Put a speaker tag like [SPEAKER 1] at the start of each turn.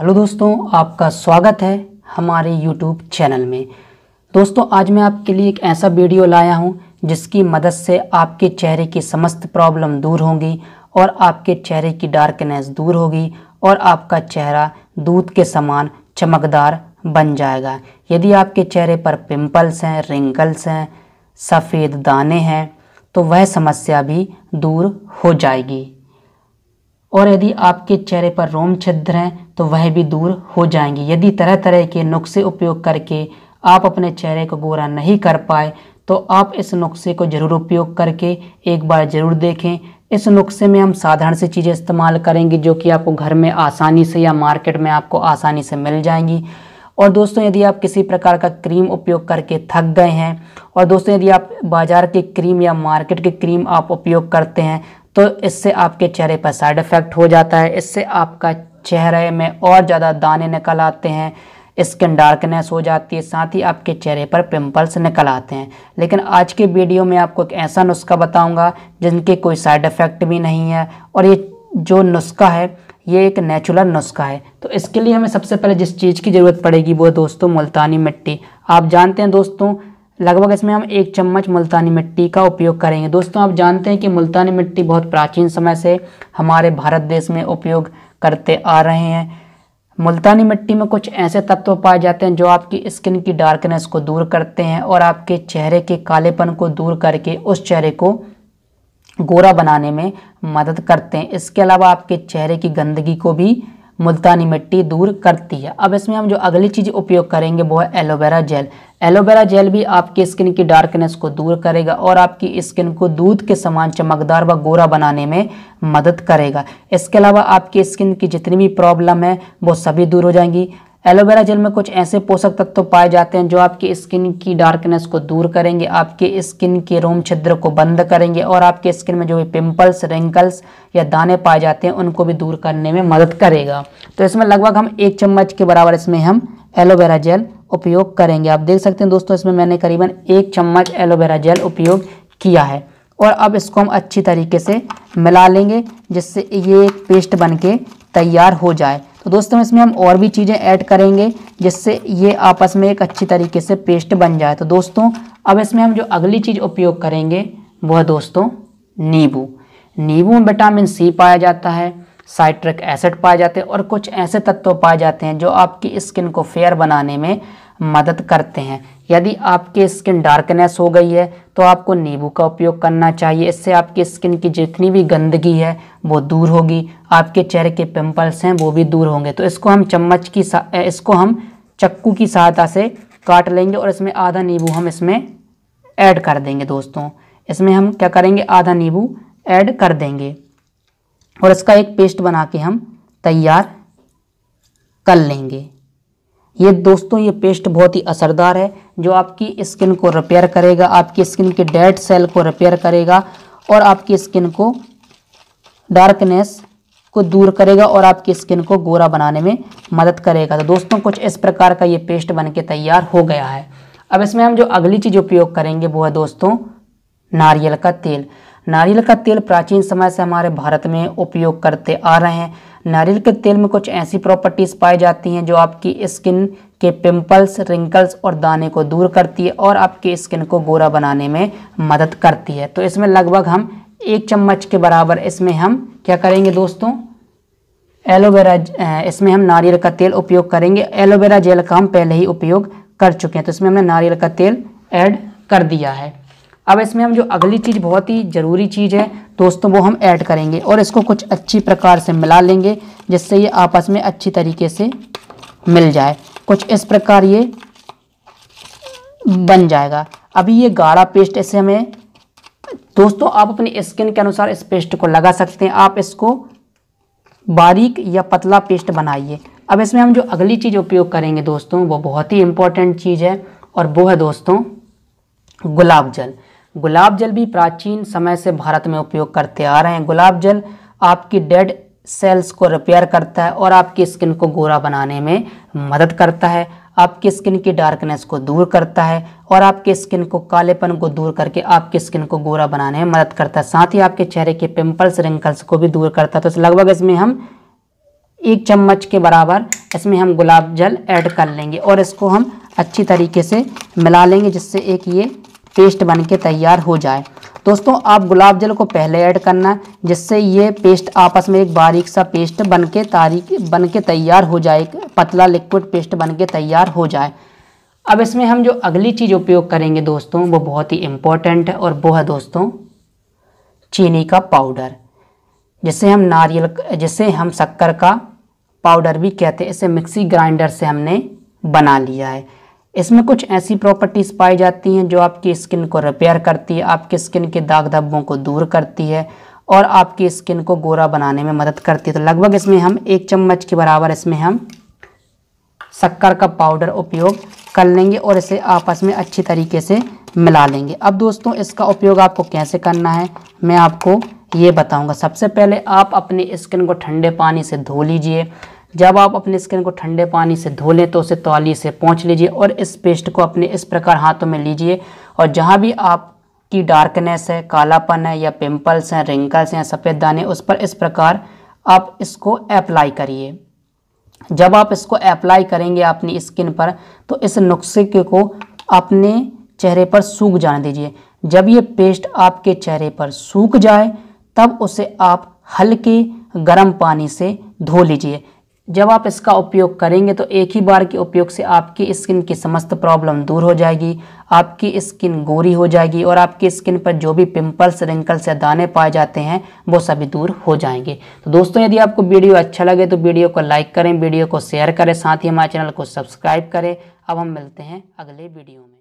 [SPEAKER 1] hello दोस्तों आपका स्वागत है हमारे यूट्यूब चैनल में दोस्तों आज मैं आपके लिए एक ऐसा वीडियो लाया हूं जिसकी मदद से आपके चेहरे की समस्त प्रॉब्लम दूर होंगी और आपके चेहरे की डार्कनेस दूर होगी और आपका चेहरा दूध के समान चमकदार बन जाएगा यदि आपके चेहरे पर पिंपल्स हैं रिंकल्स हैं सफ़ेद दाने हैं तो वह समस्या भी दूर हो जाएगी और यदि आपके चेहरे पर रोम छिद्र हैं तो वह भी दूर हो जाएंगे यदि तरह तरह के नुस्खे उपयोग करके आप अपने चेहरे को गोरा नहीं कर पाए तो आप इस नुस्खे को ज़रूर उपयोग करके एक बार ज़रूर देखें इस नुस्खे में हम साधारण सी चीज़ें इस्तेमाल करेंगे जो कि आपको घर में आसानी से या मार्केट में आपको आसानी से मिल जाएंगी और दोस्तों यदि आप किसी प्रकार का क्रीम उपयोग करके थक गए हैं और दोस्तों यदि आप बाज़ार की क्रीम या मार्केट की क्रीम आप उपयोग करते हैं तो इससे आपके चेहरे पर साइड इफ़ेक्ट हो जाता है इससे आपका चेहरे में और ज़्यादा दाने निकल आते हैं स्किन डार्कनेस हो जाती है साथ ही आपके चेहरे पर पिंपल्स निकल आते हैं लेकिन आज के वीडियो में आपको एक ऐसा नुस्खा बताऊंगा जिनके कोई साइड इफ़ेक्ट भी नहीं है और ये जो नुस्खा है ये एक नेचुरल नुस्खा है तो इसके लिए हमें सबसे पहले जिस चीज़ की ज़रूरत पड़ेगी वो दोस्तों मुल्तानी मिट्टी आप जानते हैं दोस्तों लगभग इसमें हम एक चम्मच मुल्तानी मिट्टी का उपयोग करेंगे दोस्तों आप जानते हैं कि मुल्तानी मिट्टी बहुत प्राचीन समय से हमारे भारत देश में उपयोग करते आ रहे हैं मुल्तानी मिट्टी में कुछ ऐसे तत्व पाए जाते हैं जो आपकी स्किन की डार्कनेस को दूर करते हैं और आपके चेहरे के कालेपन को दूर करके उस चेहरे को गोरा बनाने में मदद करते हैं इसके अलावा आपके चेहरे की गंदगी को भी मुल्तानी मिट्टी दूर करती है अब इसमें हम जो अगली चीज़ उपयोग करेंगे वो है एलोवेरा जेल एलोवेरा जेल भी आपकी स्किन की डार्कनेस को दूर करेगा और आपकी स्किन को दूध के समान चमकदार व गोरा बनाने में मदद करेगा इसके अलावा आपकी स्किन की जितनी भी प्रॉब्लम है वो सभी दूर हो जाएंगी एलोवेरा जेल में कुछ ऐसे पोषक तत्व तो पाए जाते हैं जो आपकी स्किन की डार्कनेस को दूर करेंगे आपके स्किन के रोम छिद्र को बंद करेंगे और आपके स्किन में जो भी पिंपल्स रिंकल्स या दाने पाए जाते हैं उनको भी दूर करने में मदद करेगा तो इसमें लगभग हम एक चम्मच के बराबर इसमें हम एलोवेरा जेल उपयोग करेंगे आप देख सकते हैं दोस्तों इसमें मैंने करीबन एक चम्मच एलोवेरा जेल उपयोग किया है और अब इसको हम अच्छी तरीके से मिला लेंगे जिससे ये एक पेस्ट बन के तैयार हो जाए तो दोस्तों इसमें हम और भी चीज़ें ऐड करेंगे जिससे ये आपस में एक अच्छी तरीके से पेस्ट बन जाए तो दोस्तों अब इसमें हम जो अगली चीज़ उपयोग करेंगे वह दोस्तों नींबू नींबू में विटामिन सी पाया जाता है साइट्रिक एसिड पाए जाते हैं और कुछ ऐसे तत्व पाए जाते हैं जो आपकी स्किन को फेयर बनाने में मदद करते हैं यदि आपकी स्किन डार्कनेस हो गई है तो आपको नींबू का उपयोग करना चाहिए इससे आपकी स्किन की जितनी भी गंदगी है वो दूर होगी आपके चेहरे के पिंपल्स हैं वो भी दूर होंगे तो इसको हम चम्मच की इसको हम चक्कू की सहायता से काट लेंगे और इसमें आधा नींबू हम इसमें ऐड कर देंगे दोस्तों इसमें हम क्या करेंगे आधा नींबू ऐड कर देंगे और इसका एक पेस्ट बना के हम तैयार कर लेंगे ये दोस्तों ये पेस्ट बहुत ही असरदार है जो आपकी स्किन को रिपेयर करेगा आपकी स्किन के डेड सेल को रिपेयर करेगा और आपकी स्किन को डार्कनेस को दूर करेगा और आपकी स्किन को गोरा बनाने में मदद करेगा तो दोस्तों कुछ इस प्रकार का ये पेस्ट बन के तैयार हो गया है अब इसमें हम जो अगली चीज़ उपयोग करेंगे वो है दोस्तों नारियल का तेल नारियल का तेल प्राचीन समय से हमारे भारत में उपयोग करते आ रहे हैं नारियल के तेल में कुछ ऐसी प्रॉपर्टीज़ पाई जाती हैं जो आपकी स्किन के पिंपल्स रिंकल्स और दाने को दूर करती है और आपकी स्किन को गोरा बनाने में मदद करती है तो इसमें लगभग हम एक चम्मच के बराबर इसमें हम क्या करेंगे दोस्तों एलोवेरा इसमें हम नारियल का तेल उपयोग करेंगे एलोवेरा जेल का हम पहले ही उपयोग कर चुके हैं तो इसमें हमने नारियल का तेल ऐड कर दिया है अब इसमें हम जो अगली चीज़ बहुत ही ज़रूरी चीज़ है दोस्तों वो हम ऐड करेंगे और इसको कुछ अच्छी प्रकार से मिला लेंगे जिससे ये आपस में अच्छी तरीके से मिल जाए कुछ इस प्रकार ये बन जाएगा अभी ये गाढ़ा पेस्ट ऐसे हमें दोस्तों आप अपनी स्किन के अनुसार इस पेस्ट को लगा सकते हैं आप इसको बारीक या पतला पेस्ट बनाइए अब इसमें हम जो अगली चीज़ उपयोग करेंगे दोस्तों वो बहुत ही इम्पोर्टेंट चीज़ है और वो है दोस्तों गुलाब जल गुलाब जल भी प्राचीन समय से भारत में उपयोग करते आ रहे हैं गुलाब जल आपकी डेड सेल्स को रिपेयर करता है और आपकी स्किन को गोरा बनाने में मदद करता है आपकी स्किन की डार्कनेस को दूर करता है और आपके स्किन को कालेपन को दूर करके आपकी स्किन को गोरा बनाने में मदद करता है साथ ही आपके चेहरे के पिंपल्स रिंकल्स को भी दूर करता है तो लगभग इसमें हम एक चम्मच के बराबर इसमें हम गुलाब जल ऐड कर लेंगे और इसको हम अच्छी तरीके से मिला लेंगे जिससे एक ये पेस्ट बन के तैयार हो जाए दोस्तों आप गुलाब जल को पहले ऐड करना जिससे ये पेस्ट आपस में एक बारीक सा पेस्ट बन के तारीख बन के तैयार हो जाए पतला लिक्विड पेस्ट बन के तैयार हो जाए अब इसमें हम जो अगली चीज़ उपयोग करेंगे दोस्तों वो बहुत ही इम्पोर्टेंट है और वो है दोस्तों चीनी का पाउडर जिसे हम नारियल जिसे हम शक्कर का पाउडर भी कहते हैं इसे मिक्सी ग्राइंडर से हमने बना लिया है इसमें कुछ ऐसी प्रॉपर्टीज़ पाई जाती हैं जो आपकी स्किन को रिपेयर करती है आपकी स्किन के दाग धब्बों को दूर करती है और आपकी स्किन को गोरा बनाने में मदद करती है तो लगभग इसमें हम एक चम्मच के बराबर इसमें हम शक्कर का पाउडर उपयोग कर लेंगे और इसे आपस में अच्छी तरीके से मिला लेंगे अब दोस्तों इसका उपयोग आपको कैसे करना है मैं आपको ये बताऊंगा सबसे पहले आप अपनी स्किन को ठंडे पानी से धो लीजिए जब आप अपने स्किन को ठंडे पानी से धो लें तो उसे तौली से पहुँच लीजिए और इस पेस्ट को अपने इस प्रकार हाथों में लीजिए और जहाँ भी आप की डार्कनेस है कालापन है या पिंपल्स हैं रिंकल्स हैं सफ़ेद दाने उस पर इस प्रकार आप इसको अप्लाई करिए जब आप इसको अप्लाई करेंगे अपनी स्किन पर तो इस नुस्खे को अपने चेहरे पर सूख जाने दीजिए जब ये पेस्ट आपके चेहरे पर सूख जाए तब उसे आप हल्के गर्म पानी से धो लीजिए जब आप इसका उपयोग करेंगे तो एक ही बार के उपयोग से आपकी स्किन की समस्त प्रॉब्लम दूर हो जाएगी आपकी स्किन गोरी हो जाएगी और आपकी स्किन पर जो भी पिंपल्स रिंकल्स या दाने पाए जाते हैं वो सभी दूर हो जाएंगे तो दोस्तों यदि आपको वीडियो अच्छा लगे तो वीडियो को लाइक करें वीडियो को शेयर करें साथ ही हमारे चैनल को सब्सक्राइब करें अब हम मिलते हैं अगले वीडियो में